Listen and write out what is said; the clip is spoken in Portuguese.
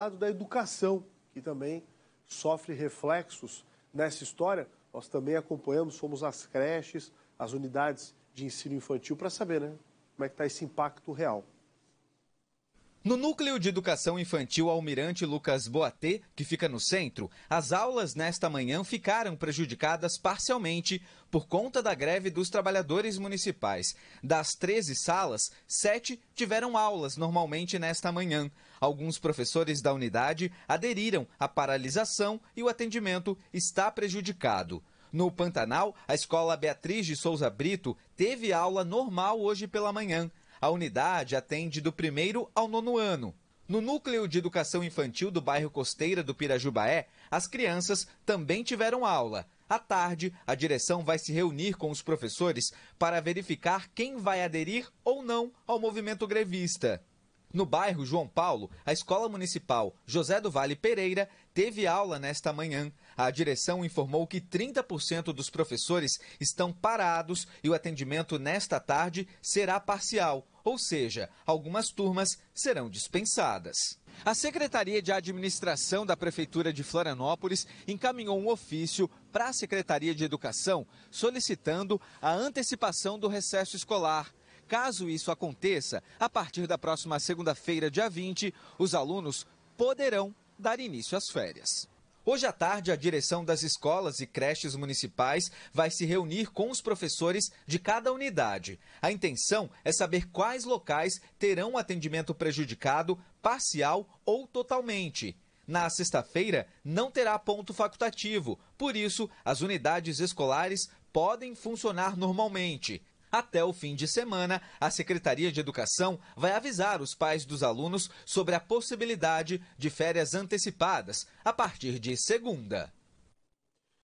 lado da educação, que também sofre reflexos nessa história. Nós também acompanhamos, fomos às creches, às unidades de ensino infantil para saber né, como é que está esse impacto real. No Núcleo de Educação Infantil Almirante Lucas Boatê, que fica no centro, as aulas nesta manhã ficaram prejudicadas parcialmente por conta da greve dos trabalhadores municipais. Das 13 salas, sete tiveram aulas normalmente nesta manhã. Alguns professores da unidade aderiram à paralisação e o atendimento está prejudicado. No Pantanal, a escola Beatriz de Souza Brito teve aula normal hoje pela manhã. A unidade atende do primeiro ao nono ano. No núcleo de educação infantil do bairro Costeira do Pirajubaé, as crianças também tiveram aula. À tarde, a direção vai se reunir com os professores para verificar quem vai aderir ou não ao movimento grevista. No bairro João Paulo, a Escola Municipal José do Vale Pereira teve aula nesta manhã. A direção informou que 30% dos professores estão parados e o atendimento nesta tarde será parcial ou seja, algumas turmas serão dispensadas. A Secretaria de Administração da Prefeitura de Florianópolis encaminhou um ofício para a Secretaria de Educação solicitando a antecipação do recesso escolar. Caso isso aconteça, a partir da próxima segunda-feira, dia 20, os alunos poderão dar início às férias. Hoje à tarde, a direção das escolas e creches municipais vai se reunir com os professores de cada unidade. A intenção é saber quais locais terão atendimento prejudicado, parcial ou totalmente. Na sexta-feira, não terá ponto facultativo, por isso, as unidades escolares podem funcionar normalmente. Até o fim de semana, a Secretaria de Educação vai avisar os pais dos alunos sobre a possibilidade de férias antecipadas a partir de segunda.